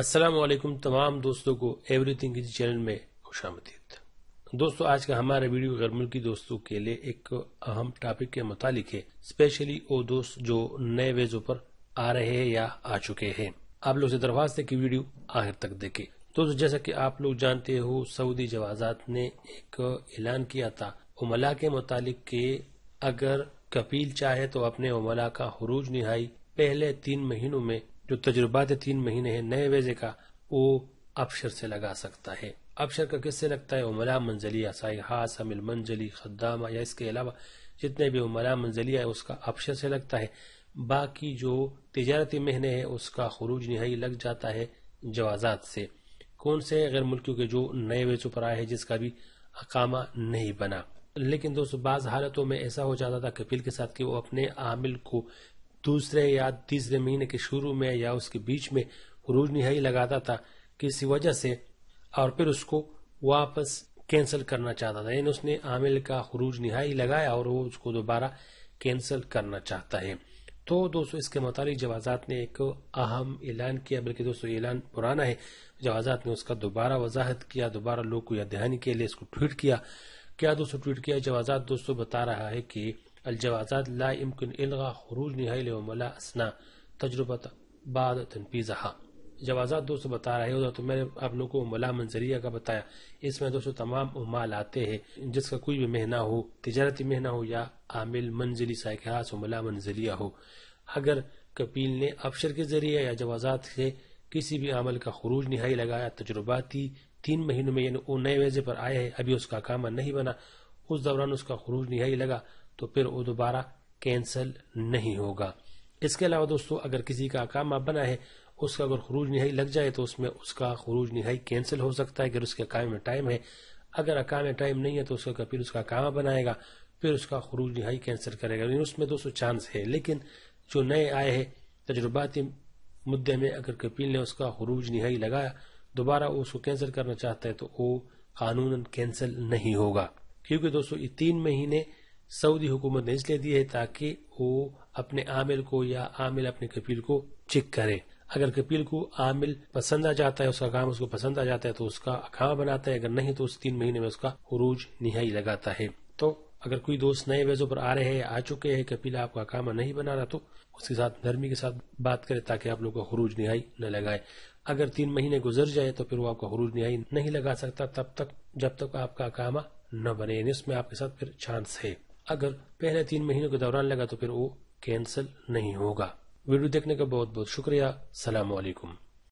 असलम तमाम दोस्तों को एवरीथिंग इस चैनल में खुश दोस्तों आज का हमारा वीडियो गैर मुल्की दोस्तों के लिए एक अहम टॉपिक के मुतालिक है स्पेशली वो दोस्त जो नए वेजों पर आ रहे हैं या आ चुके हैं आप लोग से दरख्वास्त है कि वीडियो आखिर तक देखें दोस्तों जैसा कि आप लोग जानते हो सऊदी जवाजात ने एक ऐलान किया था उमला के मुतालिक के अगर कपील चाहे तो अपने उमला का हरूज निहाई पहले तीन महीनों में जो तजुर्बात तीन महीने है नए वेजे का वो अबशर से लगा सकता है अबशर का किससे लगता है उमला मंजलिया साइहा समिल मंजली खदामा या इसके अलावा जितने भी उमला मंजलिया है उसका अबशर से लगता है बाकी जो तजारती महीने है उसका खरूज नहाई लग जाता है जवाजात से कौन से गैर मुल्कियों के जो नए वेजों पर आए हैं जिसका भी अकामा नहीं बना लेकिन दोस्तों बाज हालतों में ऐसा हो जाता था कपिल के साथ कि वो अपने आमिल को दूसरे या तीसरे महीने के शुरू में या उसके बीच में रोज निहाई लगाता था किसी वजह से और फिर उसको वापस कैंसिल करना चाहता था यानी उसने आमिल का खरूज निहाई लगाया और वो उसको दोबारा कैंसिल करना चाहता है तो दोस्तों इसके मुताबिक जवाजात ने एक अहम ऐलान किया बल्कि दोस्तों ऐलान पुराना है जवाजात ने उसका दोबारा वजाहत किया दोबारा लोग को या दहानी के लिए इसको ट्वीट किया क्या दोस्तों ट्वीट किया जवाजात दोस्तों बता रहा है कि الجوازات لا يمكن إلغاء خروج نهائي ولا أثناء तजुर्बा बाद तनपीज़ा जवाजात दोस्तों बता रहे हो तो मैंने आप लोगों को उमला मंजरिया का बताया इसमें दोस्तों तमाम उमाल आते हैं जिसका कोई भी महना हो तजारती महना हो या आमिल मंजिली साइकहास उमला मंजरिया हो अगर कपिल ने अफसर के जरिए या जवाजात से किसी भी अमल का खरूज नहाई लगाया तजुर्बाती तीन महीनों में यानी वो नए वेजे पर आए हैं अभी उसका कामा नहीं बना उस दौरान उसका खरूज नहाई लगा तो फिर वो दोबारा कैंसिल नहीं होगा इसके अलावा दोस्तों अगर किसी का अकामा बना है उसका अगर खरूज नहाई लग जाए तो उसमें उसका खरूज नहाई कैंसिल हो सकता है अगर उसके काम में टाइम है अगर में टाइम नहीं है तो उसका फिर उसका अकामा बनाएगा फिर उसका खरूज नहाई कैंसिल करेगा यानी उसमें दोस्तों चांस है लेकिन जो नए आए हैं तजुर्बाती मुद्दे में अगर कपिल ने उसका खरूज नहाई लगाया दोबारा वो उसको कैंसिल करना चाहता है तो वो कानून कैंसिल नहीं होगा क्योंकि दोस्तों ये तीन महीने सऊदी हुकूमत ने इसलिए दी है ताकि वो अपने आमिल को या आमिल अपने कपील को चेक करे अगर कपील को आमिल पसंद आ जाता है उसका काम उसको पसंद आ जाता है तो उसका अखामा बनाता है अगर नहीं तो उस तीन महीने में उसका उरूज निहाई लगाता है तो अगर कोई दोस्त नए वेजों पर आ रहे हैं आ चुके हैं कपिल आपका अकामा नहीं बना रहा तो उसके साथ नरमी के साथ बात करें ताकि आप लोग का हरूज निहाई न लगाए अगर तीन महीने गुजर जाए तो फिर वो आपका हरूज निहाई नहीं लगा सकता तब तक जब तक आपका अकामा न बने इसमें उसमें आपके साथ फिर चांस है अगर पहले तीन महीनों के दौरान लगा तो फिर वो कैंसिल नहीं होगा वीडियो देखने का बहुत बहुत शुक्रिया सलामकुम